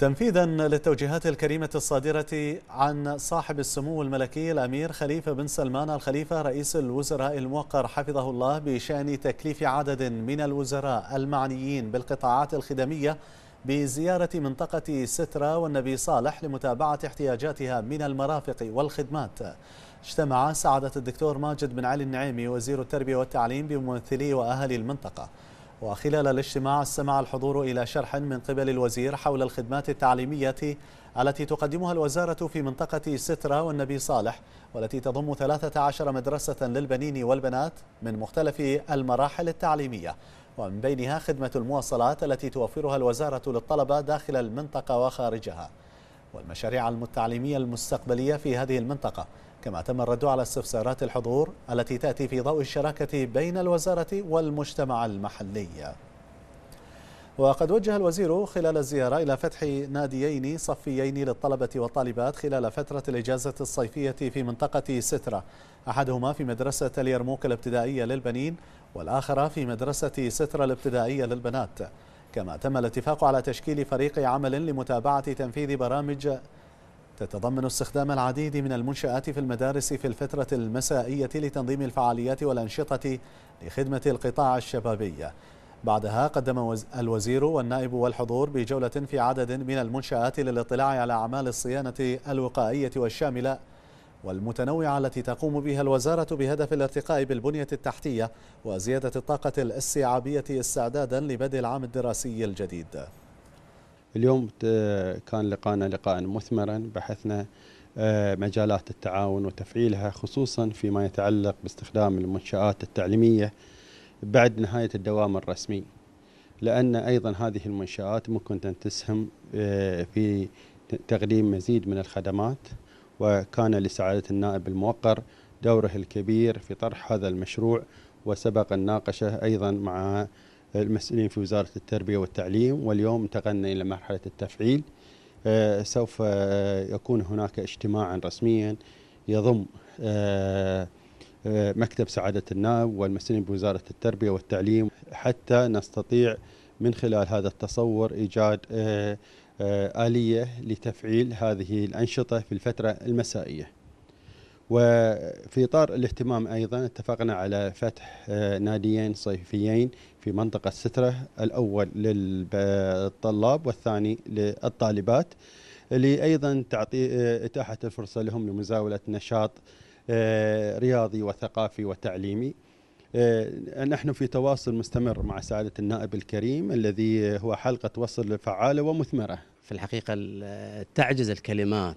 تنفيذا للتوجيهات الكريمة الصادرة عن صاحب السمو الملكي الأمير خليفة بن سلمان الخليفة رئيس الوزراء الموقر حفظه الله بشأن تكليف عدد من الوزراء المعنيين بالقطاعات الخدمية بزيارة منطقة سترة والنبي صالح لمتابعة احتياجاتها من المرافق والخدمات اجتمع سعادة الدكتور ماجد بن علي النعيمي وزير التربية والتعليم بممثلي وأهل المنطقة وخلال الاجتماع استمع الحضور إلى شرح من قبل الوزير حول الخدمات التعليمية التي تقدمها الوزارة في منطقة سترة والنبي صالح والتي تضم 13 مدرسة للبنين والبنات من مختلف المراحل التعليمية ومن بينها خدمة المواصلات التي توفرها الوزارة للطلبة داخل المنطقة وخارجها والمشاريع التعليمية المستقبلية في هذه المنطقة كما تم الرد على استفسارات الحضور التي تأتي في ضوء الشراكة بين الوزارة والمجتمع المحلي وقد وجه الوزير خلال الزيارة إلى فتح ناديين صفيين للطلبة والطالبات خلال فترة الإجازة الصيفية في منطقة سترة أحدهما في مدرسة اليرموك الابتدائية للبنين والآخر في مدرسة سترة الابتدائية للبنات كما تم الاتفاق على تشكيل فريق عمل لمتابعة تنفيذ برامج تتضمن استخدام العديد من المنشآت في المدارس في الفترة المسائية لتنظيم الفعاليات والأنشطة لخدمة القطاع الشبابي بعدها قدم الوزير والنائب والحضور بجولة في عدد من المنشآت للاطلاع على أعمال الصيانة الوقائية والشاملة والمتنوعة التي تقوم بها الوزارة بهدف الارتقاء بالبنية التحتية وزيادة الطاقة الاستيعابية استعدادا لبدء العام الدراسي الجديد اليوم كان لقانا لقاء مثمرا بحثنا آه، مجالات التعاون وتفعيلها خصوصا فيما يتعلق باستخدام المنشآت التعليمية بعد نهاية الدوام الرسمي لأن أيضا هذه المنشآت ممكن أن تسهم آه، في تقديم مزيد من الخدمات وكان لسعادة النائب الموقر دوره الكبير في طرح هذا المشروع وسبق الناقشة ناقشه أيضا مع المسؤولين في وزارة التربية والتعليم واليوم انتقلنا إلى مرحلة التفعيل آه، سوف آه، يكون هناك اجتماعا رسميا يضم آه، مكتب سعادة النائب والمسؤولين بوزارة التربية والتعليم حتى نستطيع من خلال هذا التصور إيجاد آلية لتفعيل هذه الأنشطة في الفترة المسائية وفي اطار الاهتمام ايضا اتفقنا على فتح آه، ناديين صيفيين في منطقه ستره الاول للطلاب والثاني للطالبات اللي ايضا تعطي آه، اتاحه الفرصه لهم لمزاوله نشاط آه، رياضي وثقافي وتعليمي نحن في تواصل مستمر مع سعادة النائب الكريم الذي هو حلقة وصل فعالة ومثمرة في الحقيقة تعجز الكلمات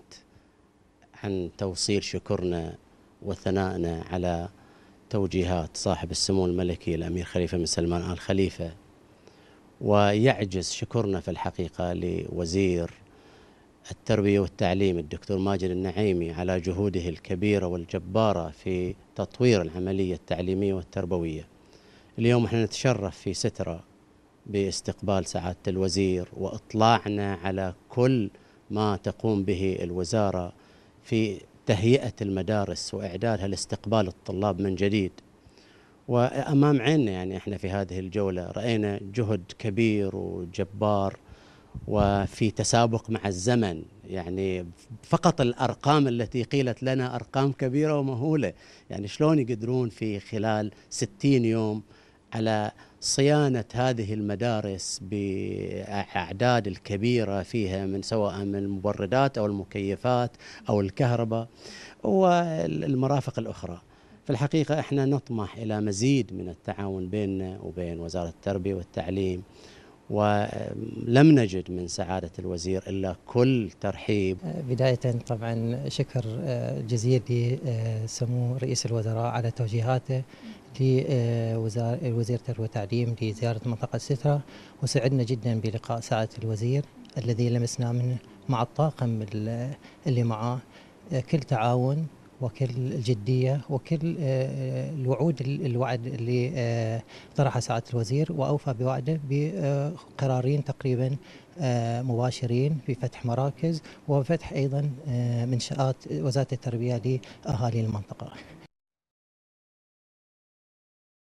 عن توصيل شكرنا وثنائنا على توجيهات صاحب السمو الملكي الأمير خليفة بن سلمان آل خليفة ويعجز شكرنا في الحقيقة لوزير التربية والتعليم الدكتور ماجد النعيمي على جهوده الكبيرة والجبارة في تطوير العملية التعليمية والتربوية اليوم احنا نتشرف في سترة باستقبال سعادة الوزير وإطلاعنا على كل ما تقوم به الوزارة في تهيئة المدارس وإعدادها لاستقبال الطلاب من جديد وأمام عيننا يعني إحنا في هذه الجولة رأينا جهد كبير وجبار وفي تسابق مع الزمن يعني فقط الأرقام التي قيلت لنا أرقام كبيرة ومهولة يعني شلون يقدرون في خلال ستين يوم على صيانة هذه المدارس بأعداد الكبيرة فيها من سواء من المبردات أو المكيفات أو الكهرباء والمرافق الأخرى في الحقيقة احنا نطمح إلى مزيد من التعاون بيننا وبين وزارة التربية والتعليم ولم نجد من سعادة الوزير إلا كل ترحيب بداية طبعا شكر جزيل لسمو رئيس الوزراء على توجيهاته لوزارة التربية والتعليم لزيارة منطقة سترة وسعدنا جدا بلقاء سعادة الوزير الذي لمسنا منه مع الطاقم اللي معاه كل تعاون وكل الجدية وكل آه، الوعود الوعد اللي آه، طرحها سعادة الوزير وأوفى بوعده بقرارين تقريبا آه، مباشرين في فتح مراكز وفتح أيضا منشآت وزارة التربية لأهالي المنطقة